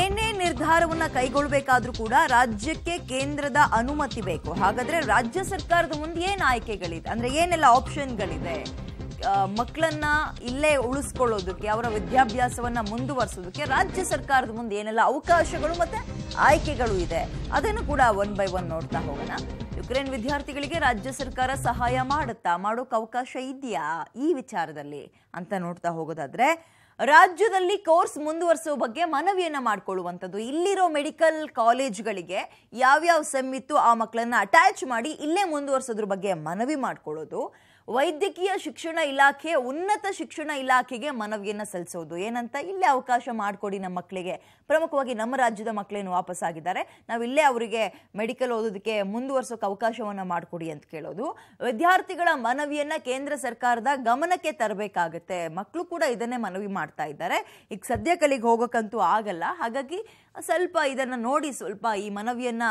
ಏನೇ ನಿರ್ಧಾರವನ್ನ ಕೈಗೊಳ್ಬೇಕಾದ್ರೂ ಕೂಡ ರಾಜ್ಯಕ್ಕೆ ಕೇಂದ್ರದ ಅನುಮತಿ ಬೇಕು ಹಾಗಾದ್ರೆ ರಾಜ್ಯ ಸರ್ಕಾರದ ಮುಂದೆ ಏನು ಆಯ್ಕೆಗಳಿದೆ ಅಂದ್ರೆ ಏನೆಲ್ಲ ಆಪ್ಷನ್ಗಳಿದೆ ಮಕ್ಕಳನ್ನ ಇಲ್ಲೇ ಉಳಿಸ್ಕೊಳ್ಳೋದಕ್ಕೆ ಅವರ ವಿದ್ಯಾಭ್ಯಾಸವನ್ನ ಮುಂದುವರಿಸೋದಕ್ಕೆ ರಾಜ್ಯ ಸರ್ಕಾರದ ಮುಂದೆ ಏನೆಲ್ಲ ಅವಕಾಶಗಳು ಮತ್ತೆ ಆಯ್ಕೆಗಳು ಇದೆ ಅದನ್ನು ಕೂಡ ಒನ್ ಬೈ ಒನ್ ನೋಡ್ತಾ ಹೋಗೋಣ ಯುಕ್ರೇನ್ ವಿದ್ಯಾರ್ಥಿಗಳಿಗೆ ರಾಜ್ಯ ಸರ್ಕಾರ ಸಹಾಯ ಮಾಡುತ್ತಾ ಮಾಡೋಕೆ ಅವಕಾಶ ಇದೆಯಾ ಈ ವಿಚಾರದಲ್ಲಿ ಅಂತ ನೋಡ್ತಾ ಹೋಗೋದಾದ್ರೆ ರಾಜ್ಯದಲ್ಲಿ ಕೋರ್ಸ್ ಮುಂದುವರಿಸುವ ಬಗ್ಗೆ ಮನವಿಯನ್ನು ಮಾಡಿಕೊಳ್ಳುವಂಥದ್ದು ಇಲ್ಲಿರೋ ಮೆಡಿಕಲ್ ಕಾಲೇಜ್ಗಳಿಗೆ ಯಾವ್ಯಾವ ಸೆಮ್ ಇತ್ತು ಆ ಮಕ್ಕಳನ್ನು ಅಟ್ಯಾಚ್ ಮಾಡಿ ಇಲ್ಲೇ ಮುಂದುವರಿಸೋದ್ರ ಬಗ್ಗೆ ಮನವಿ ಮಾಡಿಕೊಳ್ಳೋದು ವೈದ್ಯಕೀಯ ಶಿಕ್ಷಣ ಇಲಾಖೆ ಉನ್ನತ ಶಿಕ್ಷಣ ಇಲಾಖೆಗೆ ಮನವಿಯನ್ನು ಸಲ್ಲಿಸೋದು ಏನಂತ ಇಲ್ಲೇ ಅವಕಾಶ ಮಾಡಿಕೊಡಿ ನಮ್ಮ ಮಕ್ಕಳಿಗೆ ಪ್ರಮುಖವಾಗಿ ನಮ್ಮ ರಾಜ್ಯದ ಮಕ್ಕಳೇನು ವಾಪಸ್ ಆಗಿದ್ದಾರೆ ನಾವು ಇಲ್ಲೇ ಅವರಿಗೆ ಮೆಡಿಕಲ್ ಓದೋದಕ್ಕೆ ಮುಂದುವರ್ಸೋಕೆ ಅವಕಾಶವನ್ನು ಮಾಡಿಕೊಡಿ ಅಂತ ಕೇಳೋದು ವಿದ್ಯಾರ್ಥಿಗಳ ಮನವಿಯನ್ನು ಕೇಂದ್ರ ಸರ್ಕಾರದ ಗಮನಕ್ಕೆ ತರಬೇಕಾಗುತ್ತೆ ಮಕ್ಕಳು ಕೂಡ ಇದನ್ನೇ ಮನವಿ ಮಾಡ್ತಾ ಇದ್ದಾರೆ ಈಗ ಸದ್ಯ ಅಲ್ಲಿಗೆ ಹೋಗೋಕ್ಕಂತೂ ಆಗಲ್ಲ ಹಾಗಾಗಿ ಸ್ವಲ್ಪ ಇದನ್ನು ನೋಡಿ ಸ್ವಲ್ಪ ಈ ಮನವಿಯನ್ನು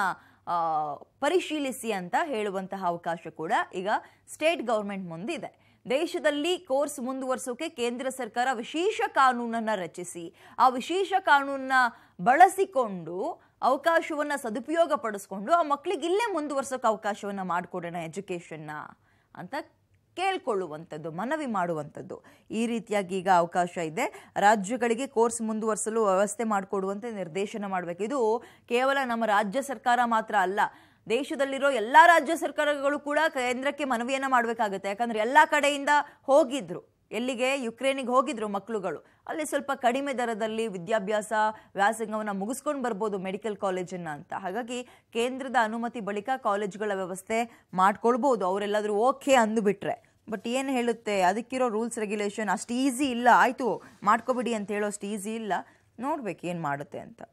ಪರಿಶೀಲಿಸಿ ಅಂತ ಹೇಳುವಂತಹ ಅವಕಾಶ ಕೂಡ ಈಗ ಸ್ಟೇಟ್ ಗೌರ್ಮೆಂಟ್ ಮುಂದಿದೆ ದೇಶದಲ್ಲಿ ಕೋರ್ಸ್ ಮುಂದುವರಿಸೋಕೆ ಕೇಂದ್ರ ಸರ್ಕಾರ ವಿಶೇಷ ಕಾನೂನನ್ನು ರಚಿಸಿ ಆ ವಿಶೇಷ ಕಾನೂನನ್ನ ಬಳಸಿಕೊಂಡು ಅವಕಾಶವನ್ನು ಸದುಪಯೋಗ ಪಡಿಸ್ಕೊಂಡು ಆ ಮಕ್ಕಳಿಗೆ ಇಲ್ಲೇ ಮುಂದುವರ್ಸೋಕೆ ಅವಕಾಶವನ್ನು ಮಾಡಿಕೊಡೋಣ ಎಜುಕೇಷನ್ನ ಅಂತ ಕೇಳ್ಕೊಳ್ಳುವಂಥದ್ದು ಮನವಿ ಮಾಡುವಂಥದ್ದು ಈ ರೀತಿಯಾಗಿ ಈಗ ಅವಕಾಶ ಇದೆ ರಾಜ್ಯಗಳಿಗೆ ಕೋರ್ಸ್ ಮುಂದುವರಿಸಲು ವ್ಯವಸ್ಥೆ ಮಾಡಿಕೊಡುವಂತೆ ನಿರ್ದೇಶನ ಮಾಡಬೇಕು ಇದು ಕೇವಲ ನಮ್ಮ ರಾಜ್ಯ ಸರ್ಕಾರ ಮಾತ್ರ ಅಲ್ಲ ದೇಶದಲ್ಲಿರೋ ಎಲ್ಲ ರಾಜ್ಯ ಸರ್ಕಾರಗಳು ಕೂಡ ಕೇಂದ್ರಕ್ಕೆ ಮನವಿಯನ್ನು ಮಾಡಬೇಕಾಗುತ್ತೆ ಯಾಕಂದರೆ ಎಲ್ಲ ಕಡೆಯಿಂದ ಹೋಗಿದ್ರು ಎಲ್ಲಿಗೆ ಯುಕ್ರೇನಿಗೆ ಹೋಗಿದ್ರು ಮಕ್ಕಳುಗಳು ಅಲ್ಲಿ ಸ್ವಲ್ಪ ಕಡಿಮೆ ದರದಲ್ಲಿ ವಿದ್ಯಾಭ್ಯಾಸ ವ್ಯಾಸಂಗವನ್ನು ಮುಗಿಸ್ಕೊಂಡು ಬರ್ಬೋದು ಮೆಡಿಕಲ್ ಕಾಲೇಜನ್ನು ಅಂತ ಹಾಗಾಗಿ ಕೇಂದ್ರದ ಅನುಮತಿ ಬಳಿಕ ಕಾಲೇಜುಗಳ ವ್ಯವಸ್ಥೆ ಮಾಡ್ಕೊಳ್ಬೋದು ಅವರೆಲ್ಲಾದರೂ ಓಕೆ ಅಂದುಬಿಟ್ರೆ ಬಟ್ ಏನು ಹೇಳುತ್ತೆ ಅದಕ್ಕಿರೋ ರೂಲ್ಸ್ ರೆಗ್ಯುಲೇಷನ್ ಅಷ್ಟು ಈಸಿ ಇಲ್ಲ ಆಯಿತು ಮಾಡ್ಕೋಬಿಡಿ ಅಂತ ಹೇಳೋ ಅಷ್ಟು ಈಸಿ ಇಲ್ಲ ನೋಡ್ಬೇಕು ಏನು ಮಾಡುತ್ತೆ ಅಂತ